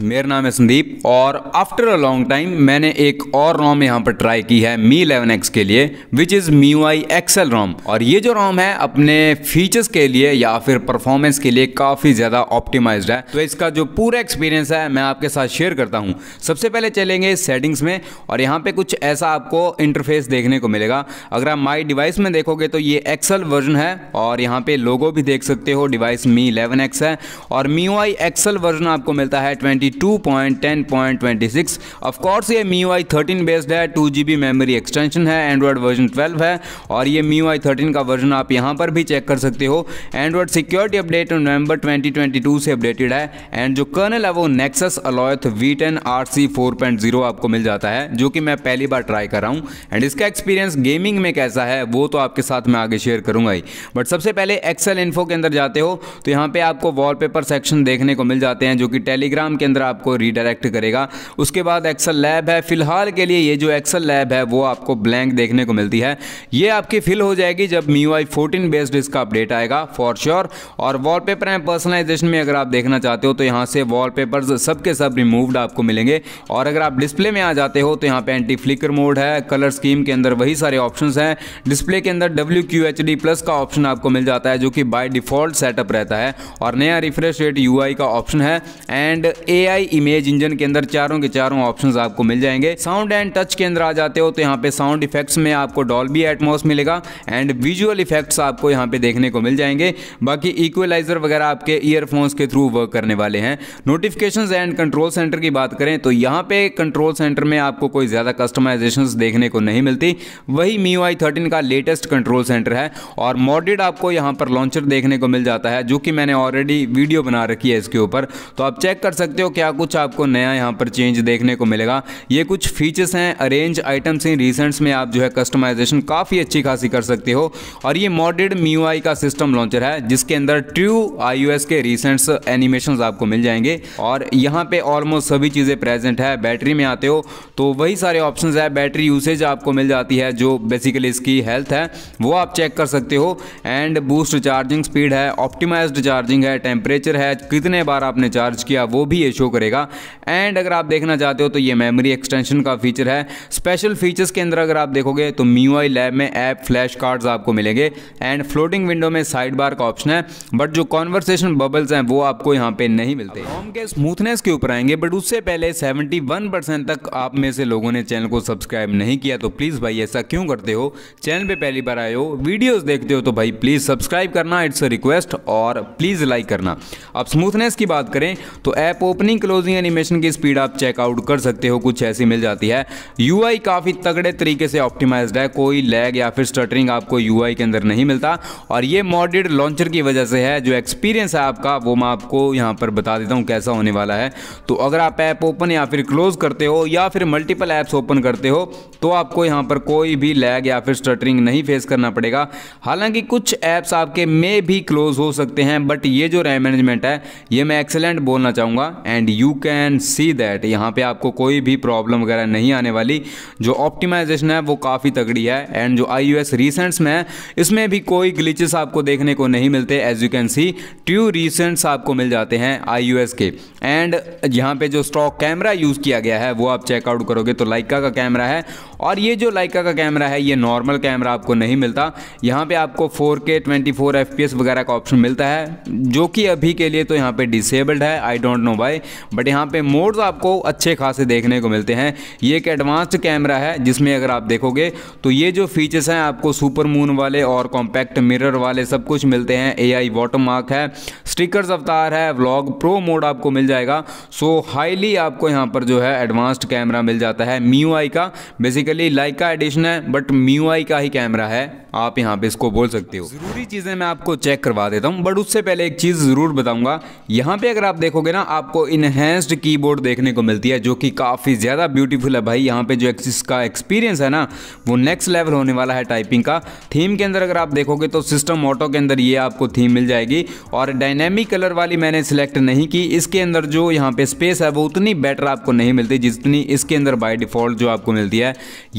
मेरा नाम है संदीप और आफ्टर अ लॉन्ग टाइम मैंने एक और रोम यहाँ पर ट्राई की है मी इलेवन एक्स के लिए which is MIUI XL ROM और ये जो रोम है अपने फीचर्स के लिए या फिर परफॉर्मेंस के लिए काफ़ी ज़्यादा ऑप्टिमाइज है तो इसका जो पूरा एक्सपीरियंस है मैं आपके साथ शेयर करता हूँ सबसे पहले चलेंगे सेटिंग्स में और यहाँ पे कुछ ऐसा आपको इंटरफेस देखने को मिलेगा अगर आप माई डिवाइस में देखोगे तो ये एक्सएल वर्जन है और यहाँ पे लोगो भी देख सकते हो डिवाइस मी इलेवन एक्स है और मी वाई एक्सल वर्जन आपको मिलता है ट्वेंटी 22.10.26 ऑफ कोर्स ये मी आई थर्टीन बेस्ड है two G B memory extension है एंड्रॉयड वर्जन 12 है और ये मी आई थर्टीन का वर्जन आप यहाँ पर भी चेक कर सकते हो एंड्रॉयड सिक्योरिटी अपडेट नवंबर 2022 से अपडेटेड है एंड जो कर्नल है वो Nexus Alioth V ten R C four point zero आपको मिल जाता है जो कि मैं पहली बार ट्राई कर रहा हूँ एंड इसका एक्सपीरियंस गेमिंग में कैसा है वो तो आपके साथ मैं आगे शेयर करूंगा ही बट सबसे पहले एक्सेल इन्फो के अंदर जाते हो तो यहाँ पे आपको वॉलपेपर सेक्शन देखने को मिल जाते हैं जो कि टेलीग्राम के के अंदर आपको रीडायरेक्ट करेगा उसके बाद एक्सल लैब है फिलहाल के लिए ये जो एक्सल लैब है वो आपको ब्लैंक देखने को मिलती है ये आपकी फिल हो जाएगी जब मी वाई फोर्टीन बेस्ड इसका अपडेट आएगा फॉर श्योर और वॉल पेपर एंड पर्सनलाइजेशन में अगर आप देखना चाहते हो तो यहाँ से वॉलपेपर्स सब के सब रिमूव्ड आपको मिलेंगे और अगर आप डिस्प्ले में आ जाते हो तो यहाँ पे एंटी फ्लिकर मोड है कलर स्कीम के अंदर वही सारे ऑप्शन हैं डिस्प्ले के अंदर W Q H D plus का ऑप्शन आपको मिल जाता है जो कि बाई डिफॉल्ट सेटअप रहता है और नया रिफ्रेश रेट यू आई का ऑप्शन है and A AI image engine के अंदर चारों के चारों ऑप्शन आपको मिल जाएंगे साउंड एंड टच के अंदर आ जाते हो तो यहाँ पे साउंड इफेक्ट्स में आपको डॉल्बी एटमोस मिलेगा एंड विजुअल इफेक्ट्स आपको यहाँ पे देखने को मिल जाएंगे बाकी इक्वलाइजर वगैरह आपके ईयरफोन्स के थ्रू वर्क करने वाले हैं नोटिफिकेशन एंड कंट्रोल सेंटर की बात करें तो यहाँ पे कंट्रोल सेंटर में आपको कोई ज़्यादा कस्टमाइजेशन देखने को नहीं मिलती वही मी वाई थर्टीन का लेटेस्ट कंट्रोल सेंटर है और मॉडेड आपको यहाँ पर लॉन्चर देखने को मिल जाता है जो कि मैंने ऑलरेडी वीडियो बना रखी है इसके ऊपर तो आप चेक कर सकते हो हो क्या कुछ आपको नया यहाँ पर चेंज देखने को मिलेगा ये कुछ फीचर्स हैं अरेंज आइटम्स हैं रिसेंट्स में आप जो है कस्टमाइजेशन काफ़ी अच्छी खासी कर सकते हो और ये मॉडेड मी का सिस्टम लॉन्चर है जिसके अंदर ट्रू आई के रिसेंट्स एनिमेशन आपको मिल जाएंगे और यहाँ पर ऑलमोस्ट सभी चीज़ें प्रेजेंट है बैटरी में आते हो तो वही सारे ऑप्शन है बैटरी यूसेज आपको मिल जाती है जो बेसिकली इसकी हेल्थ है वो आप चेक कर सकते हो एंड बूस्ट चार्जिंग स्पीड है ऑप्टिमाइज्ड चार्जिंग है टेम्परेचर है कितने बार आपने चार्ज किया वो भी ये शो करेगा एंड अगर आप देखना चाहते हो तो ये मेमोरी एक्सटेंशन का फीचर है स्पेशल फीचर्स के अंदर अगर आप देखोगे तो मीवाई लैब में ऐप फ्लैश कार्ड्स आपको मिलेंगे एंड फ्लोटिंग विंडो में साइड बार का ऑप्शन है बट जो कॉन्वर्सेशन बबल्स हैं वो आपको यहाँ पे नहीं मिलते होम के स्मूथनेस के ऊपर आएंगे बट उससे पहले सेवेंटी परसेंट तक आप में से लोगों ने चैनल को सब्सक्राइब नहीं किया तो प्लीज़ भाई ऐसा क्यों करते हो चैनल पर पहली बार आए हो वीडियोज देखते हो तो भाई प्लीज़ सब्सक्राइब करना इट्स अ रिक्वेस्ट और प्लीज़ लाइक करना अब स्मूथनेस की बात करें तो app open opening closing animation की स्पीड आप चेकआउट कर सकते हो कुछ ऐसी मिल जाती है यू काफ़ी तगड़े तरीके से ऑप्टिमाइज्ड है कोई लैग या फिर स्टटरिंग आपको यू के अंदर नहीं मिलता और ये मॉडेड लॉन्चर की वजह से है जो एक्सपीरियंस है आपका वो मैं आपको यहाँ पर बता देता हूँ कैसा होने वाला है तो अगर आप ऐप ओपन या फिर क्लोज करते हो या फिर मल्टीपल ऐप्स ओपन करते हो तो आपको यहाँ पर कोई भी लैग या फिर स्टटरिंग नहीं फेस करना पड़ेगा हालांकि कुछ ऐप्स आपके में भी क्लोज हो सकते हैं बट ये जो रैम मैनेजमेंट है ये मैं एक्सेलेंट बोलना चाहूँगा and you can see that यहाँ पे आपको कोई भी प्रॉब्लम वगैरह नहीं आने वाली जो ऑप्टिमाइजेशन है वो काफ़ी तगड़ी है एंड जो आई यू एस रिसेंट्स में है इसमें भी कोई ग्लिचेस आपको देखने को नहीं मिलते as you can see two recents आपको मिल जाते हैं आई यू एस के एंड यहाँ पे जो स्टॉक कैमरा यूज़ किया गया है वो आप चेकआउट करोगे तो लाइका का कैमरा है और ये जो लाइका का कैमरा है ये नॉर्मल कैमरा आपको नहीं मिलता यहाँ पे आपको 4K 24 FPS वगैरह का ऑप्शन मिलता है जो कि अभी के लिए तो यहाँ पे डिसेबल्ड है I don't know why but यहाँ पे मोड्स आपको अच्छे खासे देखने को मिलते हैं ये एक एडवांस्ड कैमरा है जिसमें अगर आप देखोगे तो ये जो फीचर्स हैं आपको सुपर मून वाले और कॉम्पैक्ट मिरर वाले सब कुछ मिलते हैं ए आई वाटरमार्क है स्टिकर्स अवतार है व्लॉग प्रो मोड आपको मिल जाएगा सो so, हाईली आपको यहाँ पर जो है एडवांस्ड कैमरा मिल जाता है म्यू आई का बेसिकली लाइका एडिशन है बट म्यू आई का ही कैमरा है आप यहाँ पे इसको बोल सकते हो ज़रूरी चीज़ें मैं आपको चेक करवा देता हूँ बट उससे पहले एक चीज़ ज़रूर बताऊँगा यहाँ पे अगर आप देखोगे ना आपको इनहेंस्ड कीबोर्ड देखने को मिलती है जो कि काफ़ी ज़्यादा ब्यूटीफुल है भाई यहाँ पे जो इसका एक्सपीरियंस है ना वो नेक्स्ट लेवल होने वाला है टाइपिंग का थीम के अंदर अगर आप देखोगे तो सिस्टम ऑटो के अंदर ये आपको थीम मिल जाएगी और डायनेमिक कलर वाली मैंने सिलेक्ट नहीं की इसके अंदर जो यहाँ पे स्पेस है वो उतनी बेटर आपको नहीं मिलती जितनी इसके अंदर बाई डिफ़ॉल्ट जो आपको मिलती है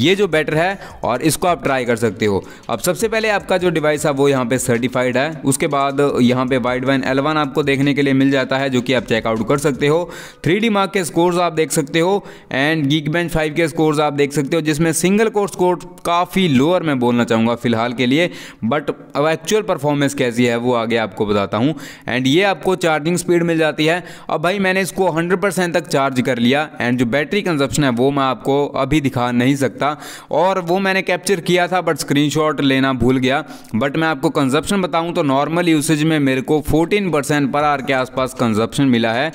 ये जो बेटर है और इसको आप ट्राई कर सकते हो अब सबसे पहले आपका जो डिवाइस है वो यहाँ पे सर्टिफाइड है उसके बाद यहाँ पे वाइड वाइन एलवन आपको देखने के लिए मिल जाता है जो कि आप चेकआउट कर सकते हो थ्री डी मार्क के स्कोर्स आप देख सकते हो एंड गीक बेंच फाइव के स्कोर्स आप देख सकते हो जिसमें सिंगल कोर स्कोर काफ़ी लोअर मैं बोलना चाहूँगा फिलहाल के लिए बट अब एक्चुअल परफॉर्मेंस कैसी है वो आगे आपको बताता हूँ एंड ये आपको चार्जिंग स्पीड मिल जाती है और भाई मैंने इसको हंड्रेड तक चार्ज कर लिया एंड जो बैटरी कंजप्शन है वो मैं आपको अभी दिखा नहीं सकता और वो मैंने कैप्चर किया था बट स्क्रीन शॉट ले लेना भूल गया बट मैं आपको कंजप्शन बताऊं तो नॉर्मल यूसेज में मेरे को 14 परसेंट पर आर के आसपास कंजप्शन मिला है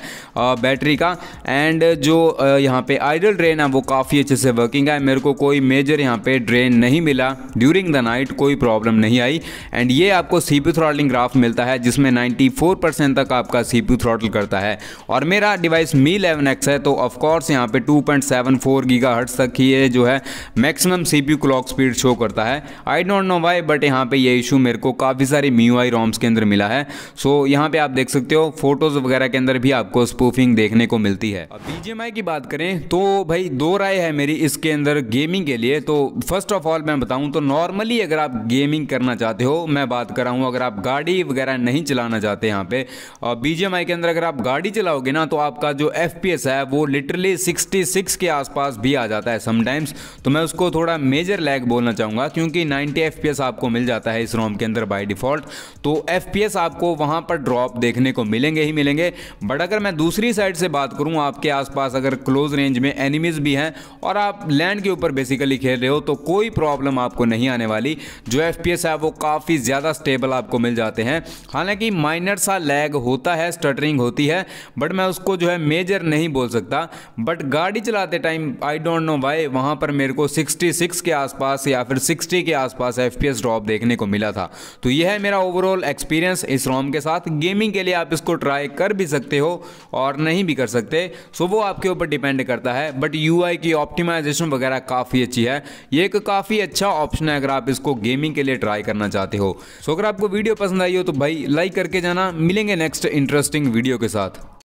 बैटरी का एंड जो यहाँ पे आइडल ड्रेन है वो काफ़ी अच्छे से वर्किंग है मेरे को कोई मेजर यहाँ पे ड्रेन नहीं मिला ड्यूरिंग द नाइट कोई प्रॉब्लम नहीं आई एंड ये आपको सी पी ग्राफ मिलता है जिसमें नाइन्टी परसेंट तक आपका सी पी करता है और मेरा डिवाइस मी इलेवन एक्स है तो ऑफकोर्स यहाँ पर टू पॉइंट तक ही ये जो है maximum C P clock speed show करता है I don't don't know why but यहाँ पे ये इशू मेरे को काफ़ी सारे मी आई रॉम्स के अंदर मिला है सो so, यहाँ पे आप देख सकते हो फोटोज़ वगैरह के अंदर भी आपको स्पूफिंग देखने को मिलती है बी की बात करें तो भाई दो राय है मेरी इसके अंदर गेमिंग के लिए तो फर्स्ट ऑफ ऑल मैं बताऊँ तो नॉर्मली अगर आप गेमिंग करना चाहते हो मैं बात कर रहा हूँ अगर आप गाड़ी वगैरह नहीं चलाना चाहते यहाँ पे और बी के अंदर अगर आप गाड़ी चलाओगे ना तो आपका जो एफ है वो लिटरली सिक्सटी के आसपास भी आ जाता है समटाइम्स तो मैं उसको थोड़ा मेजर लैग बोलना चाहूँगा क्योंकि नाइन्टी एफ आपको मिल जाता है इस रोम के अंदर बाई डिफ़ॉल्ट तो एफ आपको वहाँ पर ड्रॉप देखने को मिलेंगे ही मिलेंगे बट अगर मैं दूसरी साइड से बात करूँ आपके आसपास अगर क्लोज रेंज में एनिमीज़ भी हैं और आप लैंड के ऊपर बेसिकली खेल रहे हो तो कोई प्रॉब्लम आपको नहीं आने वाली जो एफ है वो काफ़ी ज़्यादा स्टेबल आपको मिल जाते हैं हालांकि माइनर सा लैग होता है स्टटरिंग होती है बट मैं उसको जो है मेजर नहीं बोल सकता बट गाड़ी चलाते time I don't know why वहाँ पर मेरे को 66 के आसपास या फिर 60 के आसपास सा एफ ड्रॉप देखने को मिला था तो यह है मेरा ओवरऑल एक्सपीरियंस इस रोम के साथ गेमिंग के लिए आप इसको ट्राई कर भी सकते हो और नहीं भी कर सकते सो वो आपके ऊपर डिपेंड करता है बट यू की ऑप्टिमाइजेशन वगैरह काफ़ी अच्छी है ये एक काफ़ी अच्छा ऑप्शन है अगर आप इसको गेमिंग के लिए ट्राई करना चाहते हो सो अगर आपको वीडियो पसंद आई हो तो भाई लाइक करके जाना मिलेंगे नेक्स्ट इंटरेस्टिंग वीडियो के साथ